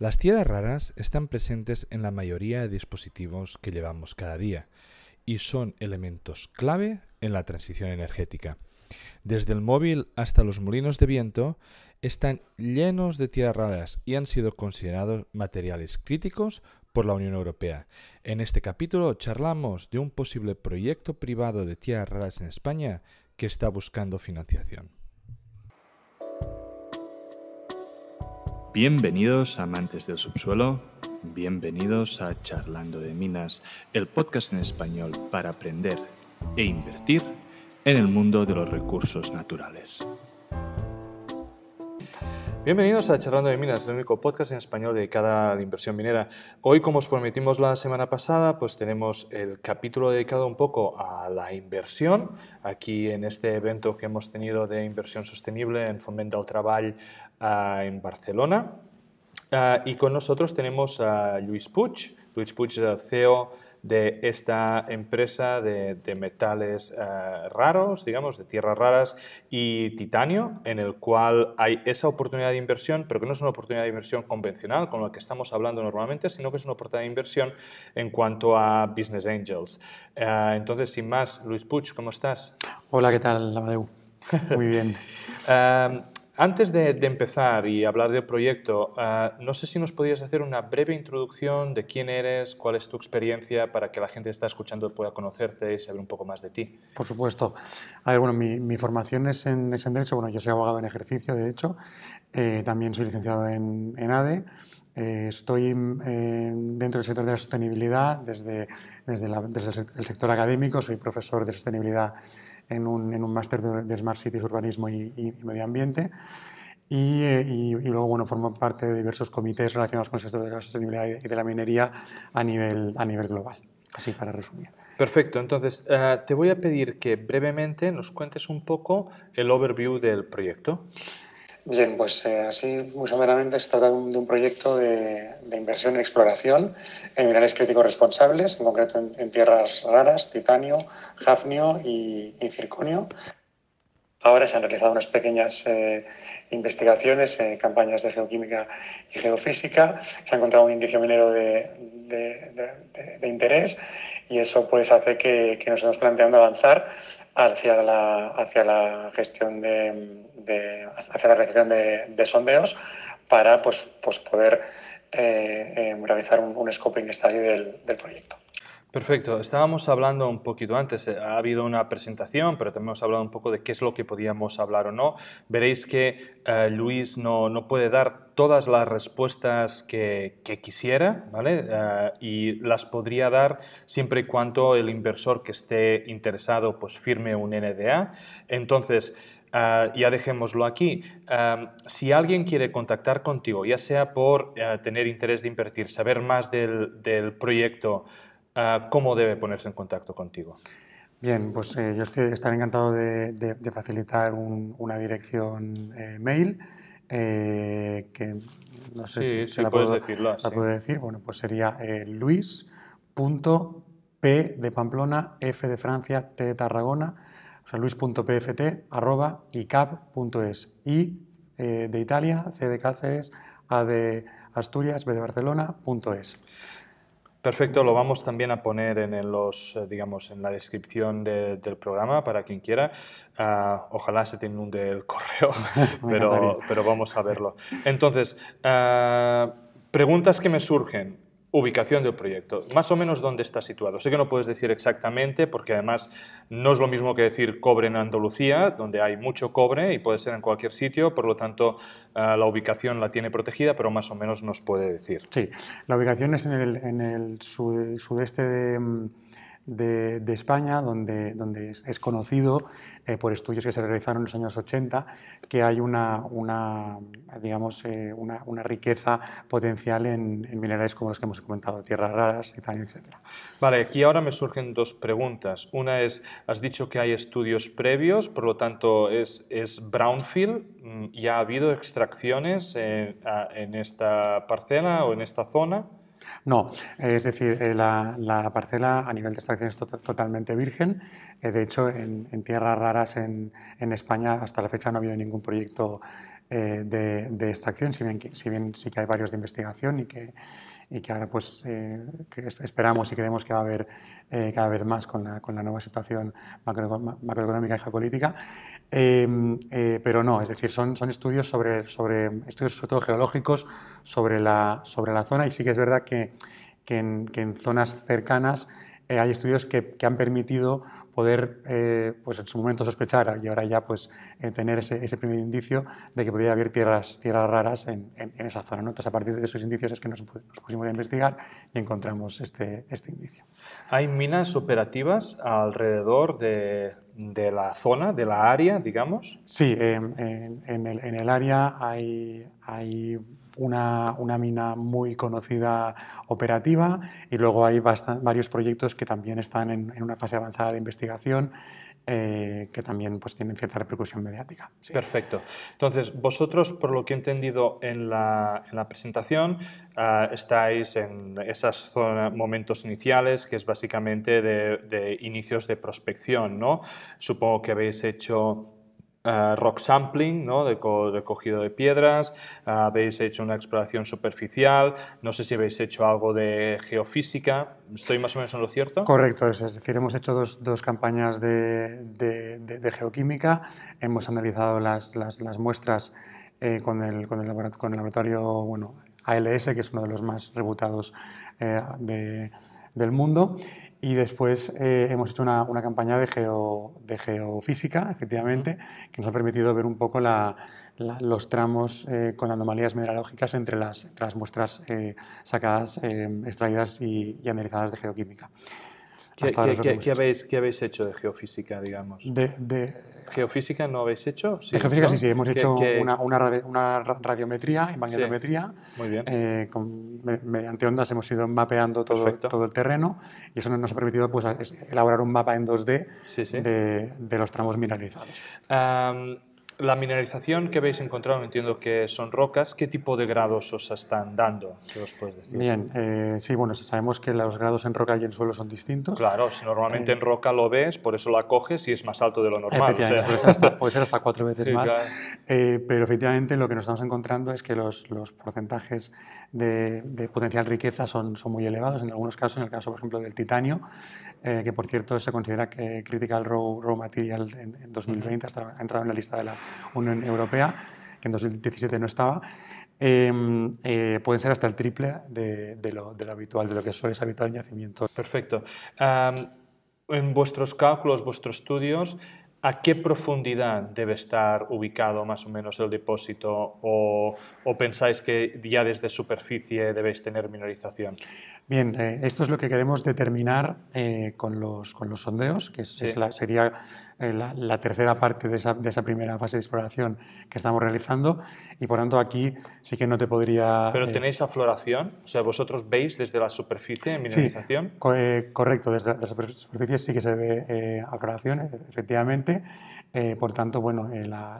Las tierras raras están presentes en la mayoría de dispositivos que llevamos cada día y son elementos clave en la transición energética. Desde el móvil hasta los molinos de viento están llenos de tierras raras y han sido considerados materiales críticos por la Unión Europea. En este capítulo charlamos de un posible proyecto privado de tierras raras en España que está buscando financiación. Bienvenidos amantes del subsuelo, bienvenidos a Charlando de Minas, el podcast en español para aprender e invertir en el mundo de los recursos naturales. Bienvenidos a Charlando de Minas, el único podcast en español dedicado a inversión minera. Hoy, como os prometimos la semana pasada, pues tenemos el capítulo dedicado un poco a la inversión. Aquí en este evento que hemos tenido de inversión sostenible en fomento del Trabajo, en Barcelona. y con nosotros tenemos a Luis Puig. Luis Puig es el CEO de esta empresa de, metales eh, raros, digamos, de tierras raras y titanio, en el cual hay esa oportunidad de inversión, pero que no es una oportunidad de inversión convencional con la que estamos hablando normalmente, sino que es una oportunidad de inversión en cuanto a business angels. Eh, entonces, sin más, Luis Puig, ¿cómo estás? Hola, ¿qué tal, Muy bien. Eh, antes de, empezar y hablar del proyecto, ah, no sé si nos podías hacer una breve introducción de quién eres, cuál es tu experiencia, para que la gente que está escuchando pueda conocerte y saber un poco más de ti. Por supuesto. bueno, mi, formación es en, es en, Derecho. Bueno, yo soy abogado en ejercicio, de hecho. Eh, también soy licenciado en, ADE. Eh, estoy dentro del sector de la sostenibilidad desde, desde el sector académico. Soy profesor de sostenibilidad en un, en un máster de, Smart Cities, Urbanismo y, Medio Ambiente. Eh, y, y, luego bueno, formo parte de diversos comités relacionados con el sector de la sostenibilidad y de la minería a nivel, a nivel global. Así para resumir. Perfecto, entonces eh, te voy a pedir que brevemente nos cuentes un poco el overview del proyecto. Bien, pues eh, así muy someramente se trata de un, proyecto de, inversión en exploración en minerales críticos responsables, en concreto en, tierras raras, titanio, jafnio y, y circonio, Ahora se han realizado unas pequeñas eh, investigaciones, en eh, campañas de geoquímica y geofísica, se ha encontrado un indicio minero de, interés y eso pues, hace que, que, nos estemos planteando avanzar hacia la, gestión de, hacia la realización de, sondeos para pues, pues poder eh, realizar un, scoping estadio del proyecto. Perfecto. Estábamos hablando un poquito antes, eh, ha habido una presentación, pero también hemos hablado un poco de qué es lo que podíamos hablar o no. Veréis que eh, Luis no, puede dar todas las respuestas que, quisiera, ¿vale? Eh, y las podría dar siempre y cuando el inversor que esté interesado pues firme un NDA. Entonces, ya dejémoslo aquí. si alguien quiere contactar contigo, ya sea por tener interés de invertir, saber más del, del proyecto, Ah, ¿cómo debe ponerse en contacto contigo? Bien, pues eh, yo estoy, estaré encantado de, facilitar una dirección eh, mail. Eh, que no sé si, la puedes decirlo, la decir. Bueno, pues sería luis.p de Pamplona, f de Francia, t de Tarragona, o sea, luis.pft arroba icap.es. I de Italia, c de Cáceres, a de Asturias, b de Barcelona, punto es. Perfecto, lo vamos también a poner en, los, eh, digamos, en la descripción del programa para quien quiera. Ah, ojalá se te inunde el correo, pero, pero vamos a verlo. Entonces, ah, preguntas que me surgen. Ubicación del proyecto. Más o menos dónde está situado. Sé que no puedes decir exactamente porque además no es lo mismo que decir cobre en Andalucía, donde hay mucho cobre y puede ser en cualquier sitio, por lo tanto eh, la ubicación la tiene protegida, pero más o menos nos puede decir. Sí, la ubicación es en el, en el sudeste de mm, de, España, donde, es conocido eh, por estudios que se realizaron en los años 80 que hay una, una eh, riqueza potencial en, minerales como los que hemos comentado, tierras raras, titanio, etc. Vale, aquí ahora me surgen dos preguntas. Una es, has dicho que hay estudios previos, por lo tanto es, brownfield, mm, ¿ya ha habido extracciones en, eh, en esta parcela o en esta zona? No, es decir, eh, la, parcela a nivel de extracción es totalmente virgen. Eh, de hecho, en, tierras raras en, España hasta la fecha no ha habido ningún proyecto eh, de, extracción, si bien, si bien sí que hay varios de investigación y que, y que ahora pues eh, esperamos y creemos que va a haber eh, cada vez más con la, nueva situación macroeconómica y geopolítica. Em, eh, pero no, es decir, son, son estudios sobre, sobre, estudios sobre todo geológicos sobre la, sobre la zona y sí que es verdad que, que en zonas cercanas eh, hay estudios que, que, han permitido poder, eh, pues en su momento sospechar y ahora ya pues eh, tener ese, ese, primer indicio de que podría haber tierras, tierras raras en, en, esa zona. Entonces, a partir de esos indicios es que pues, nos, pusimos a investigar y encontramos este, este indicio. ¿Hay minas operativas alrededor de, de la zona, de la área, digamos? Sí, en, en, el, en el área hay, hay una, mina muy conocida operativa y luego hay varios proyectos que también están en, una fase avanzada de investigación eh, que también pues, tienen cierta repercusión mediática. Perfecto. Entonces, vosotros, por lo que he entendido en la, presentación, ah, estáis en esos momentos iniciales, que es básicamente de, de, inicios de prospección, ¿no? Supongo que habéis hecho eh, rock sampling, ¿no? de recogido de piedras, eh, habéis hecho una exploración superficial, no sé si habéis hecho algo de geofísica, ¿estoy más o menos en lo cierto? Correcto, es, decir, hemos hecho dos, campañas de, de, geoquímica, hemos analizado las, muestras eh, con, el, con, el laboratorio bueno, ALS, que es uno de los más reputados del mundo, y después eh, hemos hecho una, una campaña de, geo, de, geofísica, efectivamente, que nos ha permitido ver un poco los tramos eh, con anomalías mineralógicas entre las, muestras eh, sacadas, extraídas y, y, analizadas de geoquímica. ¿Qué, qué, habéis, ¿Qué habéis hecho de geofísica, digamos? De, ¿Geofísica no habéis hecho? Sí, de geofísica sí, sí, hemos hecho una, radiometría y magnetometría. Eh, mediante ondas hemos ido mapeando todo, todo el terreno y eso nos ha permitido pues, elaborar un mapa en 2D de, los tramos mineralizados. La mineralización que habéis encontrado, entiendo que son rocas. ¿Qué tipo de grados os están dando? ¿Qué os puedes decir? Bien, eh, sí, bueno, sabemos que los grados en roca y en suelo son distintos. Claro, normalmente eh, en roca lo ves, por eso la coges y es más alto de lo normal. puede, ser hasta, cuatro veces más. Eh, pero efectivamente lo que nos estamos encontrando es que los, los porcentajes de, de, potencial riqueza son, son muy elevados. En algunos casos, en el caso, por ejemplo, del titanio, que por cierto se considera que Critical Raw, Material en, 2020 ha entrado en la lista de la Unión Europea, que en 2017 no estaba, em, eh, pueden ser hasta el triple de, lo, habitual, de lo que suele ser habitual en yacimientos. Perfecto. en vuestros cálculos, vuestros estudios, ¿a qué profundidad debe estar ubicado más o menos el depósito o, o pensáis que ya desde superficie debéis tener minorización? Bien, eh, esto es lo que queremos determinar eh, con, los, con los sondeos, que es, la, sería eh, la, tercera parte de esa, primera fase de exploración que estamos realizando y por tanto aquí sí que no te podría... ¿Pero tenéis afloración? O sea, ¿vosotros veis desde la superficie mineralización? Sí, correcto, desde la superficie sí que se ve afloración, efectivamente. por tanto, bueno,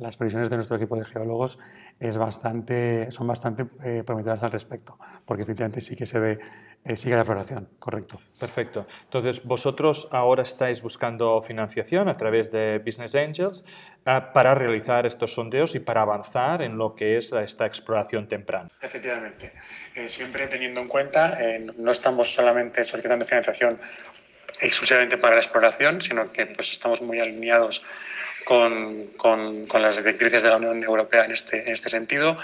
las previsiones de nuestro equipo de geólogos es bastante eh, son bastante eh, al respecto, porque efectivamente sí que se ve, eh, sigue la exploración, correcto. Perfecto. Entonces, vosotros ahora estáis buscando financiación a través de Business Angels eh, para realizar estos sondeos y para avanzar en lo que es esta exploración temprana. Efectivamente. siempre teniendo en cuenta, no estamos solamente solicitando financiación exclusivamente para la exploración, sino que pues, estamos muy alineados con, las directrices de la Unión Europea en este, en este sentido,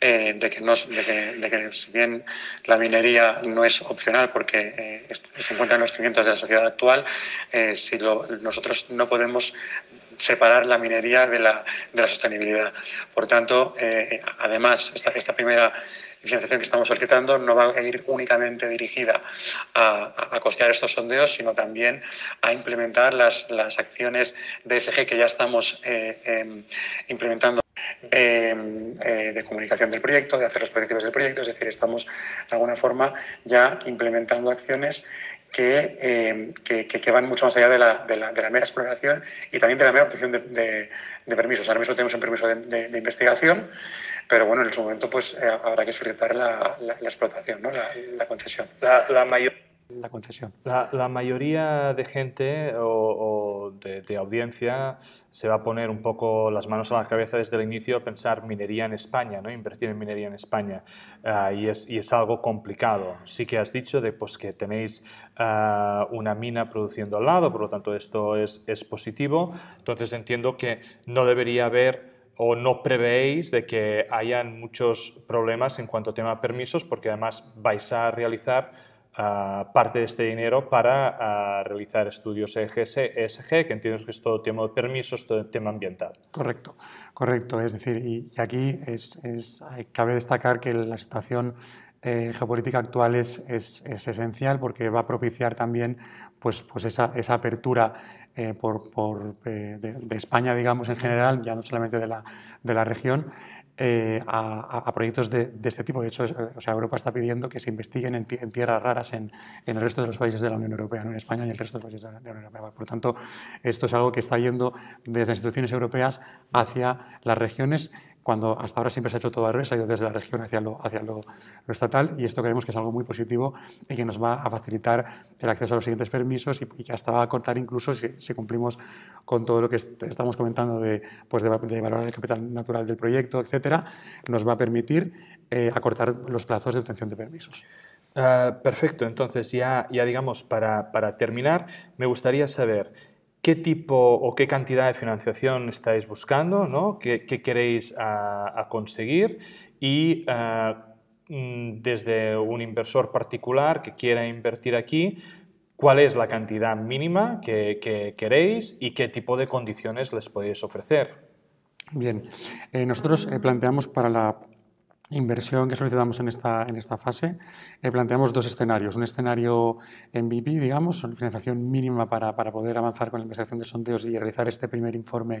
eh, de, que si bien la minería no es opcional porque eh, se encuentra en los cimientos de la sociedad actual, eh, si nosotros no podemos separar la minería de la, sostenibilidad. Por tanto, además, esta, esta primera financiación que estamos solicitando no va a ir únicamente dirigida a, a costear estos sondeos, sino también a implementar las, las acciones de SG que ya estamos eh, em, implementando. Em, eh, de comunicación del proyecto, de hacer los proyectos del proyecto, es decir, estamos de alguna forma ya implementando acciones que, em, que, que, van mucho más allá de la, de, la, mera exploración y también de la mera obtención de, de permisos. Ahora mismo tenemos un permiso de, investigación pero bueno, en su momento pues eh, habrá que solicitar la, explotación, ¿no? la, concesión. La, La concesión. La, mayoría de gente o, de, audiencia se va a poner un poco las manos a la cabeza desde el inicio, pensar minería en España, ¿no? invertir en minería en España. Ah, y, es, y, es, algo complicado. Sí que has dicho de, pues, que tenéis ah, una mina produciendo al lado, por lo tanto esto es, es positivo. Entonces entiendo que no debería haber o no prevéis de que hayan muchos problemas en cuanto a tema permisos, porque además vais a realizar ah, parte de este dinero para ah, realizar estudios EGS, ESG, que entiendo que es todo tema de permisos, todo tema ambiental. Correcto, correcto. Es decir, y, aquí es, cabe destacar que la situación eh, geopolítica actual es, es, esencial porque va a propiciar también pues, pues esa, apertura eh, eh, de, España, digamos, en general, ya no solamente de la, de la región, a, proyectos de, este tipo. De hecho, o sea, Europa está pidiendo que se investiguen en, tierras raras en, el resto de los países de la Unión Europea, no en España y en el resto de los países de la Unión Europea. Por tanto, esto es algo que está yendo desde instituciones europeas hacia las regiones cuando hasta ahora siempre se ha hecho todo al revés, ha ido desde la región hacia lo, hacia lo, estatal y esto creemos que es algo muy positivo y que nos va a facilitar el acceso a los siguientes permisos y, que hasta va a acortar incluso si, cumplimos con todo lo que estamos comentando de, pues de, valorar el capital natural del proyecto, etcétera, nos va a permitir eh, acortar los plazos de obtención de permisos. Ah, perfecto, entonces ya, ya digamos para, para terminar, me gustaría saber qué tipo o qué cantidad de financiación estáis buscando, ¿no? qué, queréis ah, conseguir y ah, mm, desde un inversor particular que quiera invertir aquí, cuál es la cantidad mínima que, queréis y qué tipo de condiciones les podéis ofrecer. Bien, eh, nosotros eh, planteamos para la inversión que solicitamos en esta, en esta fase, eh, planteamos dos escenarios. Un escenario MVP, digamos, financiación mínima para, poder avanzar con la investigación de sondeos y realizar este primer informe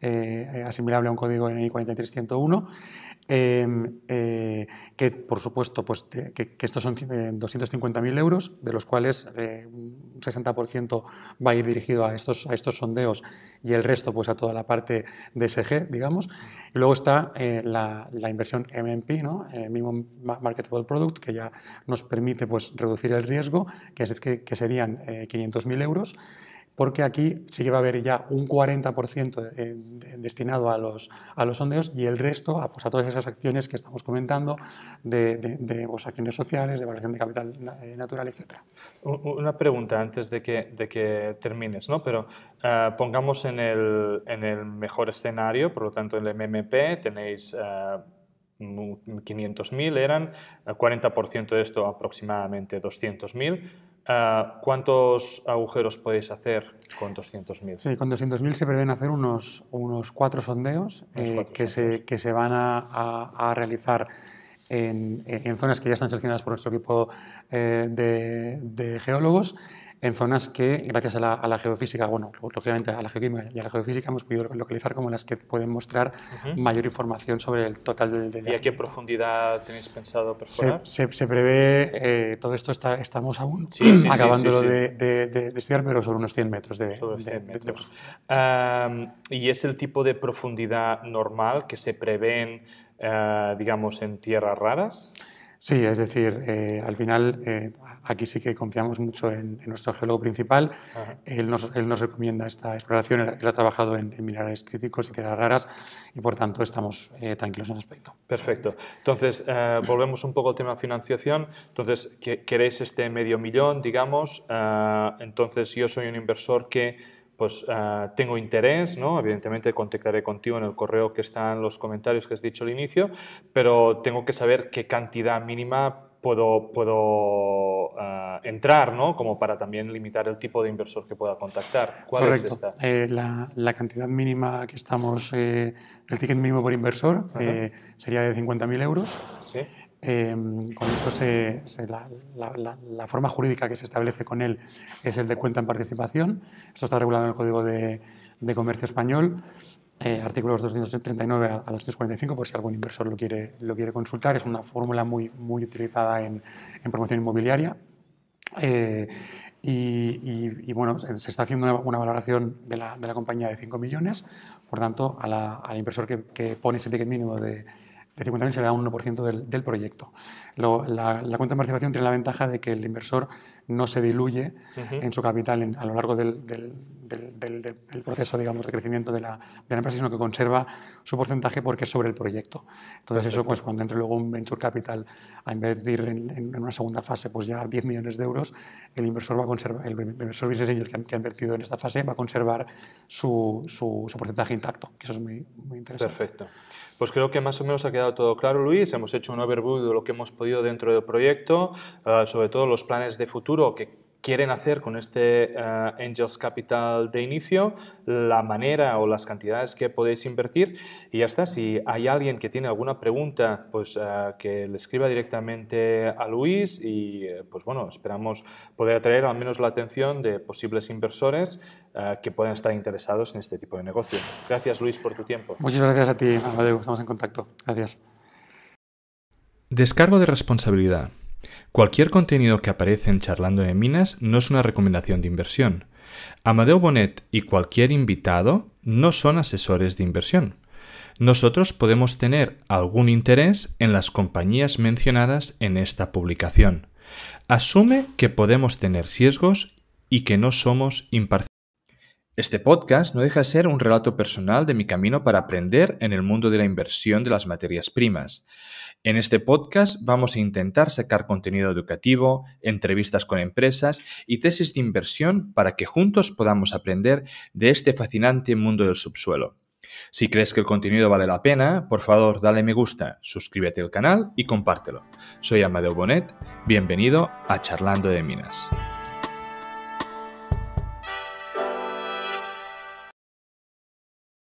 eh, eh, asimilable a un código NI 43101 que por supuesto, pues, que, estos son 250.000 eh, euros, de los cuales eh, un 60% va a ir dirigido a estos, a estos sondeos y el resto pues, a toda la parte de SG, digamos. Y luego está eh, la, inversión MMP, ¿no? Minimum Marketable Product, que ya nos permite pues, reducir el riesgo, que, es, que, que serían 500.000 euros porque aquí sí que va a haber ya un 40% destinado a los, a los sondeos y el resto a, pues, a todas esas acciones que estamos comentando de, de, pues, acciones sociales, de valoración de capital eh, natural, etc. Una pregunta antes de que, de que termines, ¿no? pero eh, pongamos en el, mejor escenario, por lo tanto en el MMP tenéis... 500.000 eh, eran, 40% de esto aproximadamente 200.000. Ah, ¿Cuántos agujeros podéis hacer con 200.000? Sí, con 200.000 se prevén hacer unos, unos cuatro sondeos, eh, que, Se, van a realizar en, zonas que ya están seleccionadas por nuestro equipo eh, de, geólogos, en zonas que, gracias a la, geofísica, bueno, lógicamente a la geoquímica y a la geofísica, hemos podido localizar como las que pueden mostrar mayor información sobre el total del... ¿Y a qué profundidad tenéis pensado perforar? Se, prevé, eh, todo esto está, estamos aún acabándolo de, estudiar, pero sobre unos 100 metros de... metros. ¿Y es el tipo de profundidad normal que se prevén? Eh, digamos, en tierras raras? Sí, es decir, eh, al final eh, aquí sí que confiamos mucho en, nuestro geólogo principal. Él nos, recomienda esta exploración, él, ha trabajado en, minerales críticos y tierras raras y por tanto estamos tranquilos en ese aspecto. Perfecto. Entonces, volvemos un poco al tema de financiación. Entonces, queréis este medio millón, digamos. entonces, yo soy un inversor que pues ah, tengo interés, ¿no? evidentemente contactaré contigo en el correo que está en los comentarios que has dicho al inicio, pero tengo que saber qué cantidad mínima puedo, puedo ah, entrar, como para también limitar el tipo de inversor que pueda contactar. Eh, la, cantidad mínima que estamos, eh, el ticket mínimo por inversor eh, sería de 50.000 euros. ¿Sí? Em, con eso la, forma jurídica que se establece con él es el de cuenta en participación. Esto está regulado en el Código de, Comercio Español, eh, artículos 239 a, 245, por si algún inversor lo quiere, lo quiere consultar. Es una fórmula muy, muy utilizada en, promoción inmobiliaria. Eh, y, bueno, se está haciendo una, valoración de la, compañía de 5 millones, por tanto, al inversor que, pone ese ticket mínimo de, de 50.000 da un 1% del, del, proyecto. la, la, cuenta de participación tiene la ventaja de que el inversor no se diluye en su capital a lo largo del, proceso digamos, de crecimiento de la, la, empresa, sino que conserva su porcentaje porque es sobre el proyecto. Entonces eso, pues cuando entre luego un venture capital a invertir en, una segunda fase, pues ya 10 millones de euros, el inversor va a conservar, el inversor que ha, invertido en esta fase va a conservar su, su, porcentaje intacto, que eso es muy, muy interesante. Perfecto. Pues creo que más o menos ha quedado todo claro, Luis. Hemos hecho un overview de lo que hemos podido dentro del proyecto, ah, sobre todo los planes de futuro futuro que quieren hacer con este eh, Angels Capital de inicio, la manera o las cantidades que podéis invertir y ya está. Si hay alguien que tiene alguna pregunta, pues eh, que le escriba directamente a Luis y eh, pues bueno, esperamos poder atraer al menos la atención de posibles inversores que puedan estar interesados en este tipo de negocio. Gracias Luis por tu tiempo. Muchas gracias a ti, Amadeu. Estamos en contacto. Gracias. Descargo de responsabilidad. Cualquier contenido que aparece en Charlando de Minas no es una recomendación de inversión. Amadeo Bonet y cualquier invitado no son asesores de inversión. Nosotros podemos tener algún interés en las compañías mencionadas en esta publicación. Asume que podemos tener sesgos y que no somos imparciales. Este podcast no deja de ser un relato personal de mi camino para aprender en el mundo de la inversión de las materias primas. En este podcast vamos a intentar sacar contenido educativo, entrevistas con empresas y tesis de inversión para que juntos podamos aprender de este fascinante mundo del subsuelo. Si crees que el contenido vale la pena, por favor dale me gusta, suscríbete al canal y compártelo. Soy Amadeo Bonet, bienvenido a Charlando de Minas.